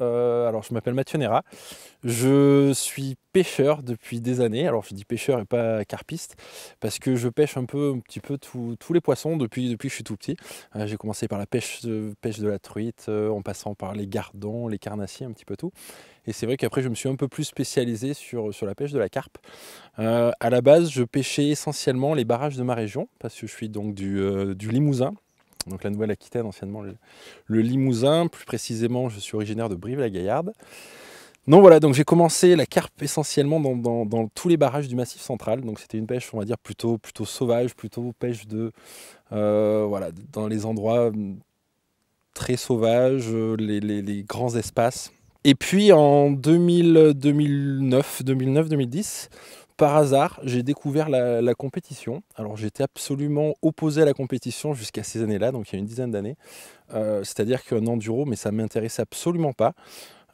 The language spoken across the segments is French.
Euh, alors, je m'appelle Mathieu Nera. Je suis pêcheur depuis des années. Alors, je dis pêcheur et pas carpiste parce que je pêche un peu, un petit peu tous les poissons depuis, depuis que je suis tout petit. Euh, j'ai commencé par la pêche, de, pêche de la truite, euh, en passant par les gardons, les carnassiers, un petit peu tout. Et c'est vrai qu'après, je me suis un peu plus spécialisé sur, sur la pêche de la carpe. à la base, je pêchais essentiellement les barrages de ma région parce que je suis donc du, du Limousin donc la Nouvelle-Aquitaine, anciennement le, Limousin. Plus précisément, je suis originaire de Brive-la-Gaillarde. Donc voilà, donc j'ai commencé la carpe essentiellement dans, tous les barrages du Massif central. Donc c'était une pêche, on va dire, plutôt, plutôt sauvage, plutôt pêche de, euh, voilà, dans les endroits hum, très sauvages, les, grands espaces. Et puis en 2000, 2009, 2009, 2010, par hasard, j'ai découvert la, compétition. Alors j'étais absolument opposé à la compétition jusqu'à ces années-là, donc il y a une dizaine d'années. Euh, c'est-à-dire qu'un enduro, mais ça m'intéressait absolument pas.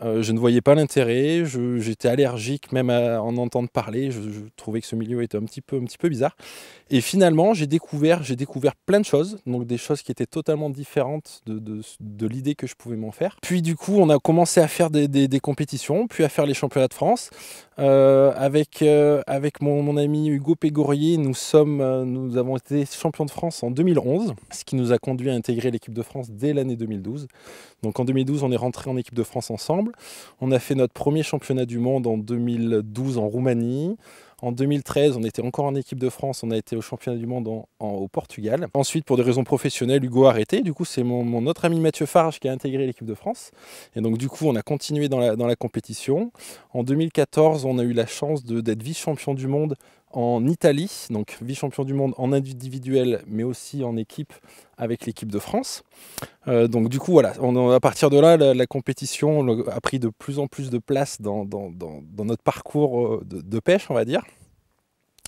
Euh, je ne voyais pas l'intérêt, j'étais allergique même à en entendre parler, je, trouvais que ce milieu était un petit peu, bizarre. Et finalement, j'ai découvert, découvert plein de choses, donc des choses qui étaient totalement différentes de, l'idée que je pouvais m'en faire. Puis du coup, on a commencé à faire des, compétitions, puis à faire les championnats de France. Euh, avec, euh, avec mon, ami Hugo Pégorier, nous, sommes, nous avons été champions de France en 2011, ce qui nous a conduit à intégrer l'équipe de France dès l'année 2012. Donc en 2012, on est rentré en équipe de France ensemble. On a fait notre premier championnat du monde en 2012 en Roumanie. En 2013, on était encore en équipe de France, on a été au championnat du monde au Portugal. Ensuite, pour des raisons professionnelles, Hugo a arrêté. Du coup, c'est mon, autre ami Mathieu Farge qui a intégré l'équipe de France. Et donc, du coup, on a continué dans la, dans la compétition. En 2014, on a eu la chance d'être vice-champion du monde en Italie, donc vice-champion du monde en individuel, mais aussi en équipe avec l'équipe de France. Euh, donc du coup, voilà, à partir de là, la, compétition a pris de plus en plus de place dans, notre parcours euh, de, pêche, on va dire.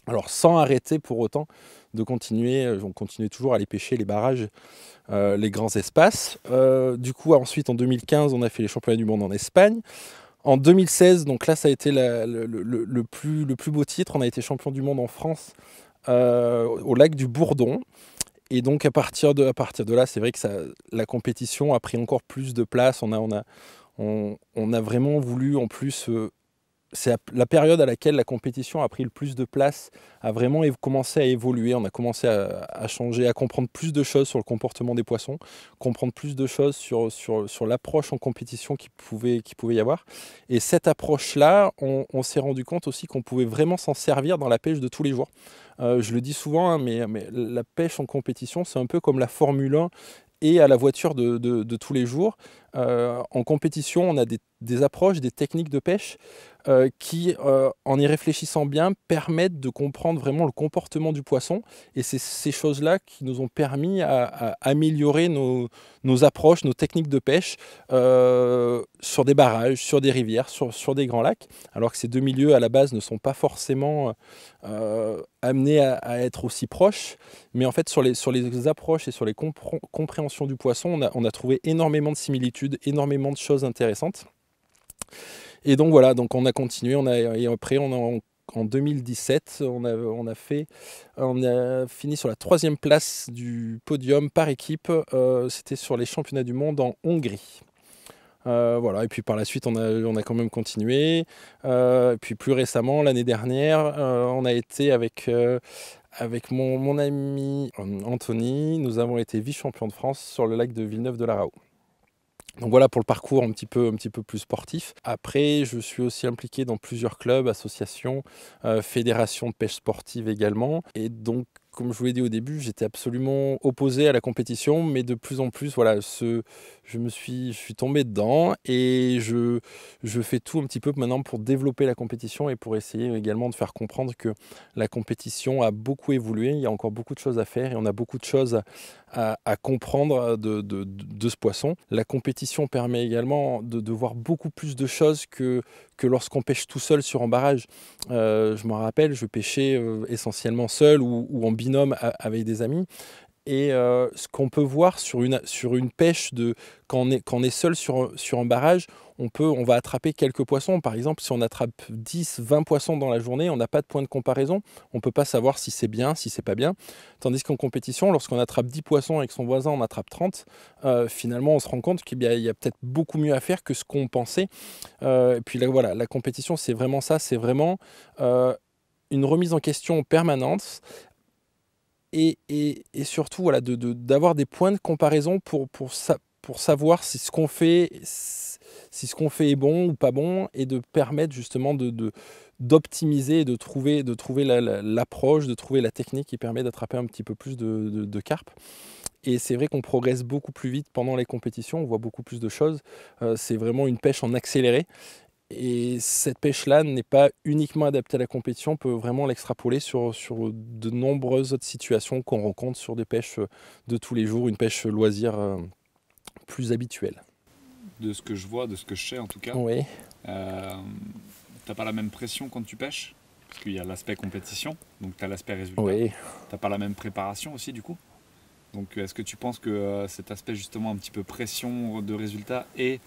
Alors sans arrêter pour autant de continuer, euh, on continuait toujours à aller pêcher les barrages, les grands espaces. du coup, ensuite, en 2015, on a fait les championnats du monde en Espagne. En 2016, donc là, ça a été le, plus, le plus beau titre. On a été champion du monde en France euh, au lac du Bourdon. Et donc à partir de, à partir de là, c'est vrai que la compétition a pris encore plus de place. On a, on a, on, a vraiment voulu en plus euh, c'est la période à laquelle la compétition a pris le plus de place, a vraiment commencé à évoluer, on a commencé à, changer, à comprendre plus de choses sur le comportement des poissons, comprendre plus de choses sur, sur, sur l'approche en compétition qui pouvait, qui pouvait y avoir. Et cette approche-là, on, s'est rendu compte aussi qu'on pouvait vraiment s'en servir dans la pêche de tous les jours. Euh, je le dis souvent, hein, mais, mais la pêche en compétition, c'est un peu comme la Formule 1 et à la voiture de, tous les jours. Euh, en compétition, on a des, approches, des techniques de pêche euh, qui, euh, en y réfléchissant bien, permettent de comprendre vraiment le comportement du poisson. Et c'est ces choses-là qui nous ont permis à, améliorer nos, approches, nos techniques de pêche euh, sur des barrages, sur des rivières, sur, des grands lacs. Alors que ces deux milieux, à la base, ne sont pas forcément amenés à, être aussi proches. Mais en fait, sur les, sur les approches et sur les compréhensions du poisson, on a, on a trouvé énormément de similitudes, énormément de choses intéressantes. Et donc voilà, donc on a continué, et après en 2017, on a, fait, on a fini sur la troisième place du podium par équipe. Euh, c'était sur les championnats du monde en Hongrie. Euh, voilà, et puis par la suite, on a, on a quand même continué. Euh, et puis plus récemment, l'année dernière, on a été avec, avec mon, ami Anthony, nous avons été vice-champion de France sur le lac de Villeneuve de la donc voilà pour le parcours un petit peu, un petit peu plus sportif. Après, je suis aussi impliqué dans plusieurs clubs, associations, euh, fédérations de pêche sportive également. Et donc, comme je vous l'ai dit au début, j'étais absolument opposé à la compétition, mais de plus en plus, voilà, ce, je me suis, je suis tombé dedans et je, je fais tout un petit peu maintenant pour développer la compétition et pour essayer également de faire comprendre que la compétition a beaucoup évolué, il y a encore beaucoup de choses à faire et on a beaucoup de choses à, comprendre de, ce poisson. La compétition permet également de, voir beaucoup plus de choses que, lorsqu'on pêche tout seul sur un barrage. Euh, je m'en rappelle, je pêchais euh, essentiellement seul ou, en binôme avec des amis et euh, ce qu'on peut voir sur une, sur une pêche quand, on est, seul sur un barrage, on, peut, on va attraper quelques poissons. Par exemple, si on attrape 10, 20 poissons dans la journée, on n'a pas de point de comparaison. On ne peut pas savoir si c'est bien, si c'est pas bien. Tandis qu'en compétition, lorsqu'on attrape 10 poissons avec son voisin on attrape 30, euh, finalement, on se rend compte qu'il y a, peut-être beaucoup mieux à faire que ce qu'on pensait. Euh, et puis là, voilà, la compétition, c'est vraiment ça. C'est vraiment euh, une remise en question permanente et, et, surtout voilà, d'avoir de, d'avoir des points de comparaison pour, pour, pour savoir si ce qu'on fait si ce qu'on fait est bon ou pas bon, et de permettre justement d'optimiser et de trouver, de trouver l'approche, de trouver la technique qui permet d'attraper un petit peu plus de, carpes. Et c'est vrai qu'on progresse beaucoup plus vite pendant les compétitions, on voit beaucoup plus de choses. Euh, c'est vraiment une pêche en accéléré. Et cette pêche-là n'est pas uniquement adaptée à la compétition, on peut vraiment l'extrapoler sur, sur, de nombreuses autres situations qu'on rencontre sur des pêches de tous les jours, une pêche loisir euh, plus habituelle de ce que je vois, de ce que je sais en tout cas. Oui. Euh, t'as pas la même pression quand tu pêches Parce qu'il y a l'aspect compétition, donc tu as l'aspect résultat. Oui. T'as pas la même préparation aussi du coup donc est-ce que tu penses que euh, cet aspect justement un petit peu pression de résultat et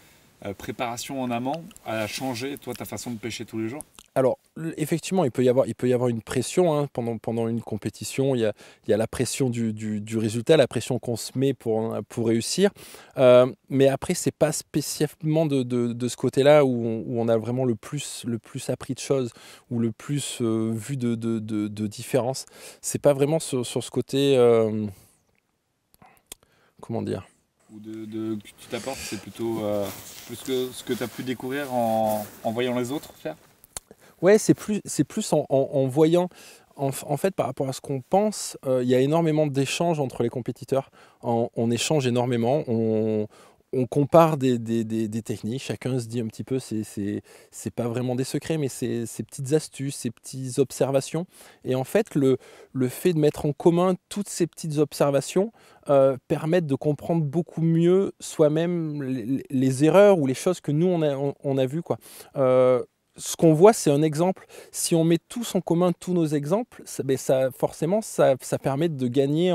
euh, préparation en amont a changé toi ta façon de pêcher tous les jours alors, effectivement, il peut y avoir, il peut y avoir une pression hein, pendant, pendant une compétition. Il y a, la pression du, résultat, la pression qu'on se met pour, pour réussir. Euh, mais après, ce c'est pas spécifiquement de, ce côté-là où on, a vraiment le plus, le plus appris de choses ou le plus euh, vu de, de, de différences. C'est pas vraiment sur, ce côté. Euh, comment dire ou de, de, que tu t'apportes, c'est plutôt plus que ce que tu as pu découvrir en, en voyant les autres faire Ouais, c'est plus, c'est plus en, voyant. En, fait, par rapport à ce qu'on pense, euh, il y a énormément d'échanges entre les compétiteurs. on échange énormément. On, compare des, techniques, chacun se dit un petit peu, c'est pas vraiment des secrets, mais c'est ces petites astuces, ces petites observations. Et en fait, le, le fait de mettre en commun toutes ces petites observations euh, permettent de comprendre beaucoup mieux soi-même les, erreurs ou les choses que nous, on a, on, vues. Quoi. Euh, ce qu'on voit, c'est un exemple. Si on met tous en commun tous nos exemples, ça, ben, ça forcément, ça, permet de gagner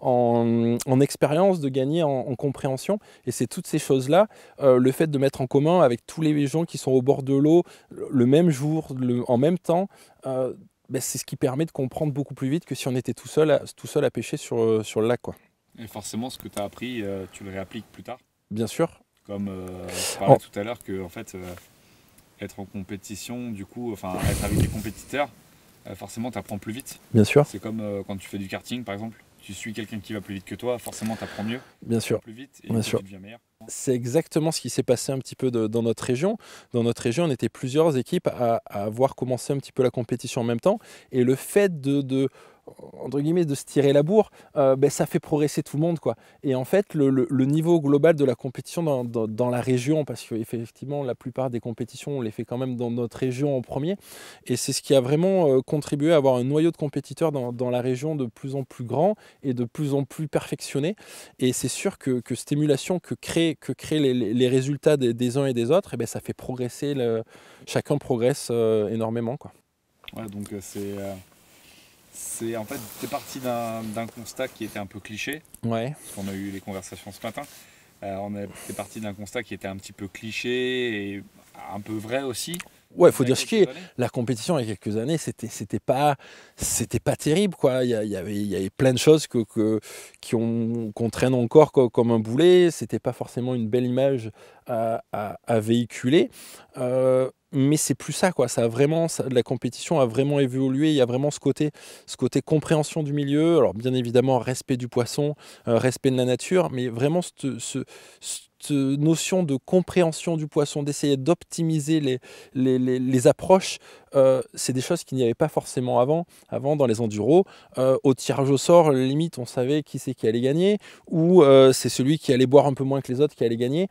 en, expérience, de gagner en, compréhension. Et c'est toutes ces choses-là, euh, le fait de mettre en commun avec tous les gens qui sont au bord de l'eau le même jour, en même temps, euh, ben, c'est ce qui permet de comprendre beaucoup plus vite que si on était tout seul à, tout seul à pêcher sur, euh, sur le lac. Et forcément, ce que tu as appris, tu le réappliques plus tard Bien sûr. Comme tout à l'heure, que fait, être en compétition, du coup, enfin être avec des compétiteurs, euh, forcément tu apprends plus vite. Bien sûr. C'est comme euh, quand tu fais du karting par exemple, tu suis quelqu'un qui va plus vite que toi, forcément tu apprends mieux. Bien sûr. Plus vite et tu deviens meilleur. C'est exactement ce qui s'est passé un petit peu dans notre région. Dans notre région, on était plusieurs équipes à, à, avoir commencé un petit peu la compétition en même temps. Et le fait de entre guillemets, de se tirer la bourre, euh, ben, ça fait progresser tout le monde. Quoi. Et en fait, le, niveau global de la compétition dans, la région, parce qu'effectivement, la plupart des compétitions, on les fait quand même dans notre région en premier. Et c'est ce qui a vraiment euh, contribué à avoir un noyau de compétiteurs dans, la région de plus en plus grand et de plus en plus perfectionné. Et c'est sûr que, que cette émulation que créent les, résultats des, uns et des autres, et eh ben, ça fait progresser, chacun progresse euh, énormément. Quoi. donc c'est c'est en fait, c'est parti d'un constat qui était un peu cliché. Ouais. on qu'on a eu les conversations ce matin. Euh, on est parti d'un constat qui était un petit peu cliché et un peu vrai aussi. Ouais, il faut dire ce qui est. La compétition il y a quelques années, c'était c'était pas c'était pas terrible quoi. Il y, avait il y avait plein de choses que, que qui ont qu'on traîne encore comme un boulet. C'était pas forcément une belle image à, à, à véhiculer. Euh, mais c'est plus ça quoi ça vraiment la compétition a vraiment évolué il y a vraiment ce côté ce côté compréhension du milieu alors bien évidemment respect du poisson euh, respect de la nature mais vraiment cette notion de compréhension du poisson d'essayer d'optimiser les, les, les, approches euh, c'est des choses qu'il n'y avait pas forcément avant avant dans les enduros euh, au tirage au sort limite on savait qui c'est qui allait gagner ou c'est celui qui allait boire un peu moins que les autres qui allait gagner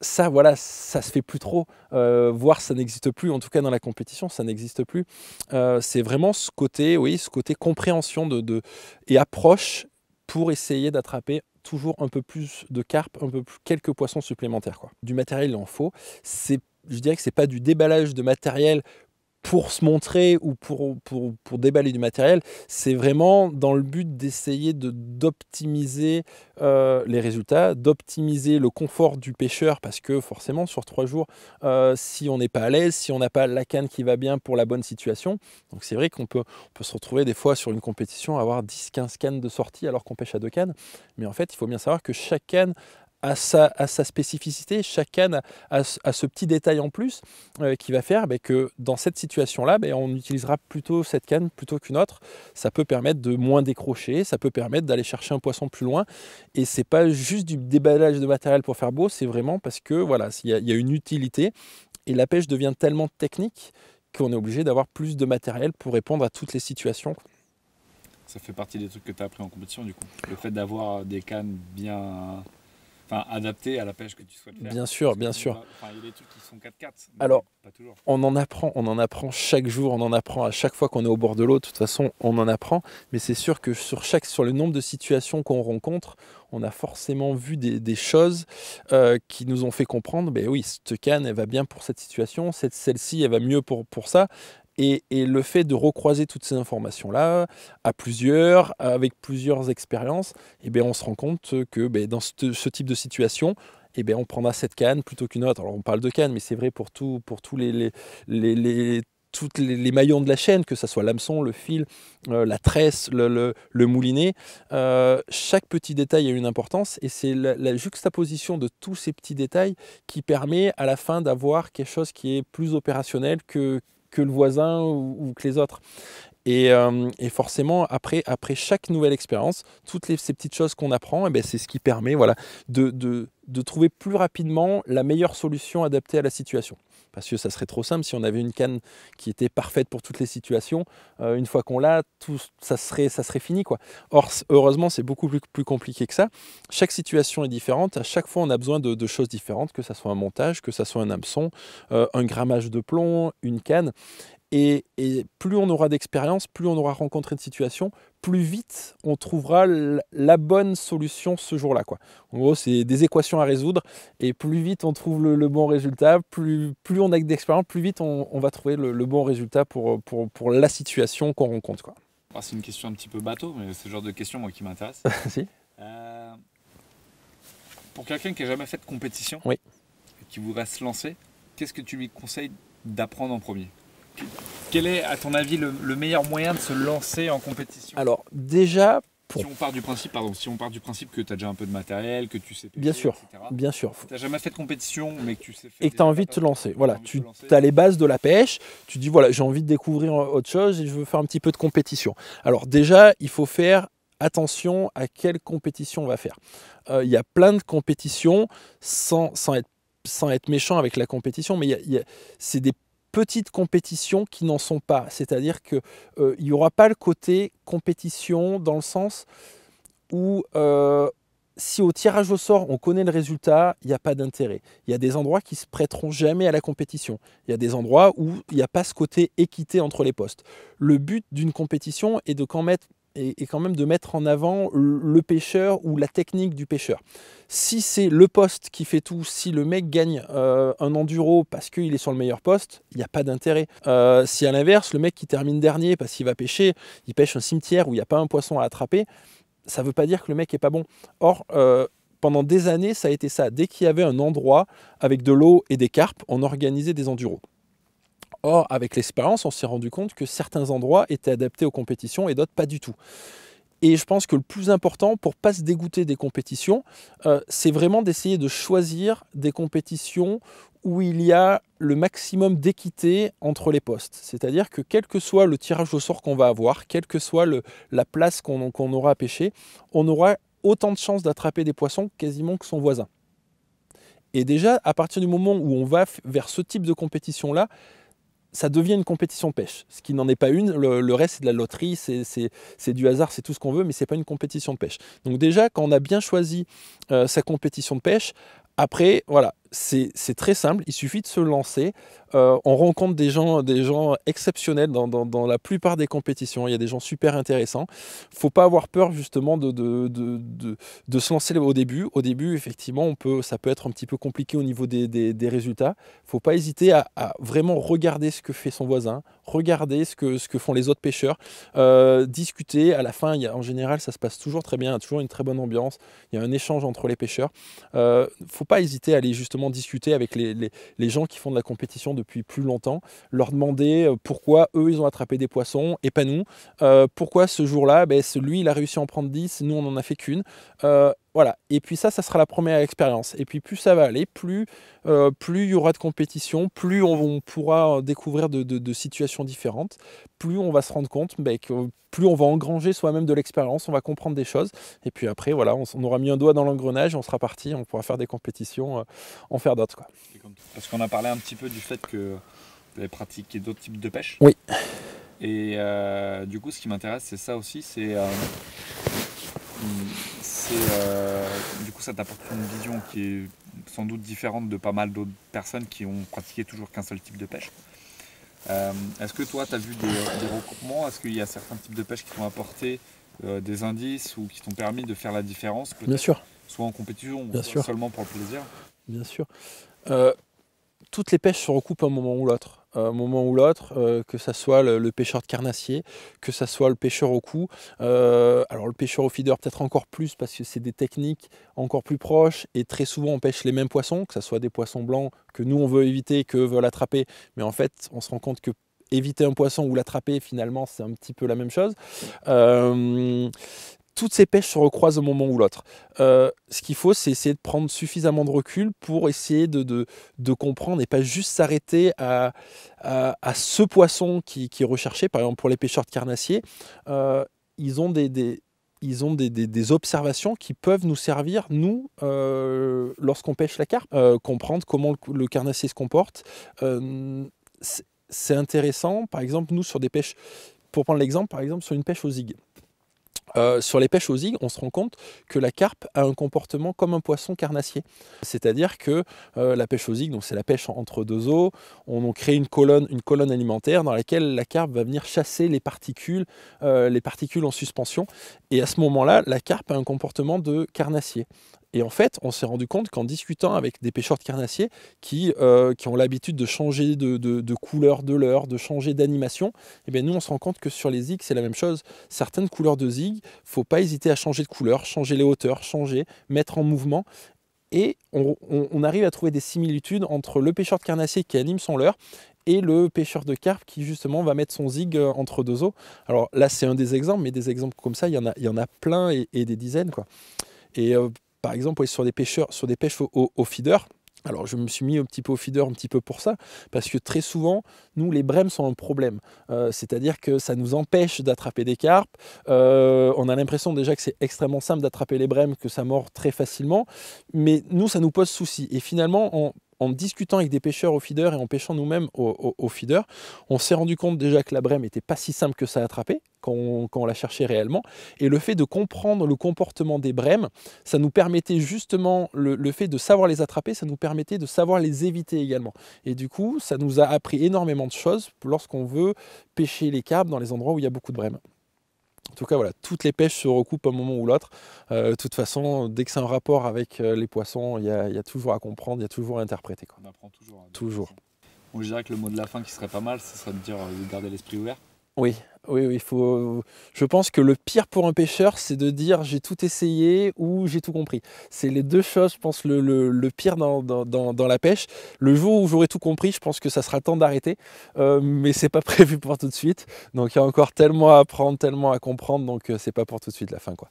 ça, voilà, ça se fait plus trop, euh, Voir, voire ça n'existe plus, en tout cas dans la compétition, ça n'existe plus. Euh, c'est vraiment ce côté, oui, ce côté compréhension de, et approche pour essayer d'attraper toujours un peu plus de carpes, un peu plus, quelques poissons supplémentaires. Quoi. Du matériel, il en faut. je dirais que c'est pas du déballage de matériel pour se montrer ou pour, pour, déballer du matériel, c'est vraiment dans le but d'essayer de, d'optimiser euh, les résultats, d'optimiser le confort du pêcheur, parce que forcément sur trois jours, euh, si on n'est pas à l'aise, si on n'a pas la canne qui va bien pour la bonne situation, donc c'est vrai qu'on peut, peut se retrouver des fois sur une compétition avoir 10-15 cannes de sortie alors qu'on pêche à deux cannes, mais en fait il faut bien savoir que chaque canne à sa, spécificité, chaque canne a, ce petit détail en plus euh, qui va faire bah, que dans cette situation-là, bah, on utilisera plutôt cette canne plutôt qu'une autre. Ça peut permettre de moins décrocher, ça peut permettre d'aller chercher un poisson plus loin. Et c'est pas juste du déballage de matériel pour faire beau, c'est vraiment parce que voilà, il y, y a une utilité et la pêche devient tellement technique qu'on est obligé d'avoir plus de matériel pour répondre à toutes les situations ça fait partie des trucs que tu as appris en compétition du coup. Le fait d'avoir des cannes bien Enfin, adapté à la pêche que tu souhaites faire. Bien sûr, bien sûr. il y a des trucs qui sont 4 4 Alors, pas toujours. on en apprend, on en apprend chaque jour, on en apprend à chaque fois qu'on est au bord de l'eau. De toute façon, on en apprend. Mais c'est sûr que sur chaque, sur le nombre de situations qu'on rencontre, on a forcément vu des, choses euh, qui nous ont fait comprendre. Ben oui, cette canne, elle va bien pour cette situation. Cette, celle-ci, elle va mieux pour pour ça. Et, le fait de recroiser toutes ces informations-là à plusieurs, avec plusieurs expériences, eh bien, on se rend compte que ben, dans ce, type de situation, eh bien, on prendra cette canne plutôt qu'une autre. Alors on parle de canne, mais c'est vrai pour, tout, pour tous les, toutes les, maillons de la chaîne, que ce soit l'hameçon, le fil, euh, la tresse, le, moulinet, euh, chaque petit détail a une importance et c'est la, juxtaposition de tous ces petits détails qui permet à la fin d'avoir quelque chose qui est plus opérationnel que, que le voisin ou, que les autres. Euh, et, forcément, après, après chaque nouvelle expérience, toutes ces petites choses qu'on apprend, eh ben, c'est ce qui permet voilà, de, de trouver plus rapidement la meilleure solution adaptée à la situation parce que ça serait trop simple si on avait une canne qui était parfaite pour toutes les situations. Euh, une fois qu'on l'a, tout, ça, serait, ça serait fini. Quoi. Or, heureusement, c'est beaucoup plus, compliqué que ça. Chaque situation est différente. À chaque fois, on a besoin de, choses différentes, que ça soit un montage, que ça soit un hameçon, euh, un grammage de plomb, une canne. Et, plus on aura d'expérience, plus on aura rencontré de situations, plus vite on trouvera la bonne solution ce jour-là. En gros, c'est des équations à résoudre. Et plus vite on trouve le, bon résultat, plus, on a d'expérience, plus vite on, va trouver le, bon résultat pour, pour, la situation qu'on rencontre. Ah, c'est une question un petit peu bateau, mais c'est le genre de question qui m'intéresse. si. Euh, pour quelqu'un qui n'a jamais fait de compétition, qui voudrait se lancer, qu'est-ce que tu lui conseilles d'apprendre en premier quel est, à ton avis, le, meilleur moyen de se lancer en compétition Alors, déjà, pour... Si on part du principe, pardon, si on part du principe que tu as déjà un peu de matériel, que tu sais bien sûr, bien sûr. n'as jamais fait de compétition, mais que tu sais faire et que tu as envie de te lancer. Voilà, tu as les bases de la pêche. Tu dis voilà, j'ai envie de découvrir euh, autre chose et je veux faire un petit peu de compétition. Alors déjà, il faut faire attention à quelle compétition on va faire. Euh, il y a plein de compétitions sans, sans être sans être méchant avec la compétition, mais c'est des petites compétitions qui n'en sont pas. C'est-à-dire qu'il euh, il n'y aura pas le côté compétition dans le sens où euh, si au tirage au sort on connaît le résultat, il n'y a pas d'intérêt. Il y a des endroits qui se prêteront jamais à la compétition. Il y a des endroits où il n'y a pas ce côté équité entre les postes. Le but d'une compétition est de quand mettre et, quand même de mettre en avant le pêcheur ou la technique du pêcheur. Si c'est le poste qui fait tout, si le mec gagne euh, un enduro parce qu'il est sur le meilleur poste, il n'y a pas d'intérêt. Euh, si à l'inverse, le mec qui termine dernier parce qu'il va pêcher, il pêche un cimetière où il n'y a pas un poisson à attraper, ça ne veut pas dire que le mec n'est pas bon. Or, euh, pendant des années, ça a été ça. Dès qu'il y avait un endroit avec de l'eau et des carpes, on organisait des enduros. Or, avec l'expérience, on s'est rendu compte que certains endroits étaient adaptés aux compétitions et d'autres pas du tout. Et je pense que le plus important pour pas se dégoûter des compétitions, euh, c'est vraiment d'essayer de choisir des compétitions où il y a le maximum d'équité entre les postes. C'est-à-dire que quel que soit le tirage au sort qu'on va avoir, quelle que soit la place qu'on aura à pêcher, on aura autant de chances d'attraper des poissons quasiment que son voisin. Et déjà, à partir du moment où on va vers ce type de compétition-là, ça devient une compétition de pêche, ce qui n'en est pas une. Le, reste, c'est de la loterie, c'est du hasard, c'est tout ce qu'on veut, mais c'est pas une compétition de pêche. Donc déjà, quand on a bien choisi euh, sa compétition de pêche, après, voilà, c'est très simple, il suffit de se lancer. Euh, on rencontre des gens, des gens exceptionnels dans, la plupart des compétitions, il y a des gens super intéressants. il ne faut pas avoir peur justement de, se lancer au début. Au début, effectivement, ça peut être un petit peu compliqué au niveau des, résultats il ne faut pas hésiter à, vraiment regarder ce que fait son voisin, regarder ce que, font les autres pêcheurs, euh, discuter. À la fin, il en général, ça se passe toujours très bien, il y a toujours une très bonne ambiance, il y a un échange entre les pêcheurs. il euh, ne faut pas hésiter à aller justement discuter avec les, gens qui font de la compétition depuis plus longtemps, leur demander euh, pourquoi eux ils ont attrapé des poissons et pas nous, euh, pourquoi ce jour-là, ben, lui il a réussi à en prendre 10, nous on en a fait qu'une. Euh, voilà, et puis ça, ça sera la première expérience. Et puis plus ça va aller, plus euh, plus il y aura de compétition, plus on, pourra euh, découvrir de, situations différentes, plus on va se rendre compte, ben, que, euh, plus on va engranger soi-même de l'expérience, on va comprendre des choses. Et puis après, voilà, on, aura mis un doigt dans l'engrenage, on sera parti, on pourra faire des compétitions, en faire d'autres. Parce qu'on a parlé un petit peu du fait que vous avez pratiqué d'autres types de pêche. Oui. Et du coup, ce qui m'intéresse, c'est ça aussi, c'est euh, du coup, ça t'apporte une vision qui est sans doute différente de pas mal d'autres personnes qui ont pratiqué toujours qu'un seul type de pêche. Euh, est-ce que toi, tu as vu des, recoupements Est-ce qu'il y a certains types de pêche qui t'ont apporté euh, des indices ou qui t'ont permis de faire la différence Bien sûr. Soit en compétition ou seulement pour le plaisir Bien sûr. toutes les pêches se recoupent à un moment ou l'autre. Euh, un moment ou l'autre, euh, que ça soit le, pêcheur de carnassier, que ça soit le pêcheur au cou. Euh, alors le pêcheur au feeder peut-être encore plus parce que c'est des techniques encore plus proches et très souvent on pêche les mêmes poissons, que ce soit des poissons blancs que nous on veut éviter, que veulent attraper, mais en fait on se rend compte que éviter un poisson ou l'attraper, finalement, c'est un petit peu la même chose toutes ces pêches se recroisent au moment ou l'autre. Euh, ce qu'il faut, c'est essayer de prendre suffisamment de recul pour essayer de, comprendre et pas juste s'arrêter à, ce poisson qui, est recherché. Par exemple, pour les pêcheurs de carnassiers, euh, ils ont des, observations qui peuvent nous servir, nous, euh, lorsqu'on pêche la carpe, comprendre comment le, carnassier se comporte. c'est intéressant, par exemple, nous, sur des pêches, pour prendre l'exemple, par exemple, sur une pêche aux zigues. Euh, sur les pêches aux on se rend compte que la carpe a un comportement comme un poisson carnassier. C'est-à-dire que euh, la pêche aux donc c'est la pêche entre deux eaux, on, crée une colonne, une colonne alimentaire dans laquelle la carpe va venir chasser les particules, euh, les particules en suspension. Et à ce moment-là, la carpe a un comportement de carnassier. Et en fait, on s'est rendu compte qu'en discutant avec des pêcheurs de carnassiers qui, euh, qui ont l'habitude de changer de, de, couleur de leurre, de changer d'animation, eh bien nous on se rend compte que sur les zigs c'est la même chose. Certaines couleurs de zig, faut pas hésiter à changer de couleur, changer les hauteurs, changer, mettre en mouvement. Et on, arrive à trouver des similitudes entre le pêcheur de carnassier qui anime son leurre et le pêcheur de carpe qui justement va mettre son zig euh, entre deux eaux. Alors là c'est un des exemples, mais des exemples comme ça, il y en a, il y en a plein et, des dizaines. quoi. Et euh, par exemple, sur des pêcheurs, sur des pêches au, feeder, alors je me suis mis un petit peu au feeder, un petit peu pour ça, parce que très souvent, nous, les brèmes sont un problème. Euh, c'est-à-dire que ça nous empêche d'attraper des carpes. Euh, on a l'impression déjà que c'est extrêmement simple d'attraper les brèmes, que ça mord très facilement. Mais nous, ça nous pose souci. Et finalement, en discutant avec des pêcheurs au feeder et en pêchant nous-mêmes au, au, feeder, on s'est rendu compte déjà que la brème n'était pas si simple que ça à attraper, quand on, la cherchait réellement. Et le fait de comprendre le comportement des brèmes, ça nous permettait justement, le, fait de savoir les attraper, ça nous permettait de savoir les éviter également. Et du coup, ça nous a appris énormément de choses lorsqu'on veut pêcher les câbles dans les endroits où il y a beaucoup de brèmes. En tout cas, voilà, toutes les pêches se recoupent à un moment ou l'autre. Euh, de toute façon, dès que c'est un rapport avec euh, les poissons, il y, a, toujours à comprendre, il y a toujours à interpréter. On apprend toujours. Hein, toujours. On je que le mot de la fin qui serait pas mal, ce serait de dire euh, garder l'esprit ouvert. Oui, oui, oui, faut. Je pense que le pire pour un pêcheur, c'est de dire j'ai tout essayé ou j'ai tout compris. C'est les deux choses, je pense, le, pire dans, la pêche. Le jour où j'aurai tout compris, je pense que ça sera le temps d'arrêter, Mais euh, mais c'est pas prévu pour tout de suite. Donc il y a encore tellement à apprendre, tellement à comprendre, donc euh, c'est pas pour tout de suite la fin, quoi.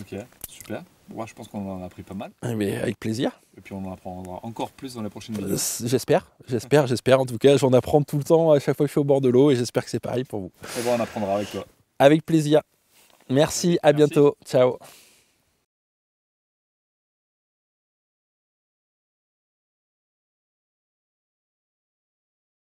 Ok, super. Moi, je pense qu'on en a appris pas mal. Ah, mais avec plaisir. Et puis on en apprendra encore plus dans les prochaines euh, vidéos. J'espère, j'espère, j'espère. En tout cas, j'en apprends tout le temps à chaque fois que je suis au bord de l'eau et j'espère que c'est pareil pour vous. Et eh bon, on apprendra avec toi. Avec plaisir. Merci, à bientôt. Ciao.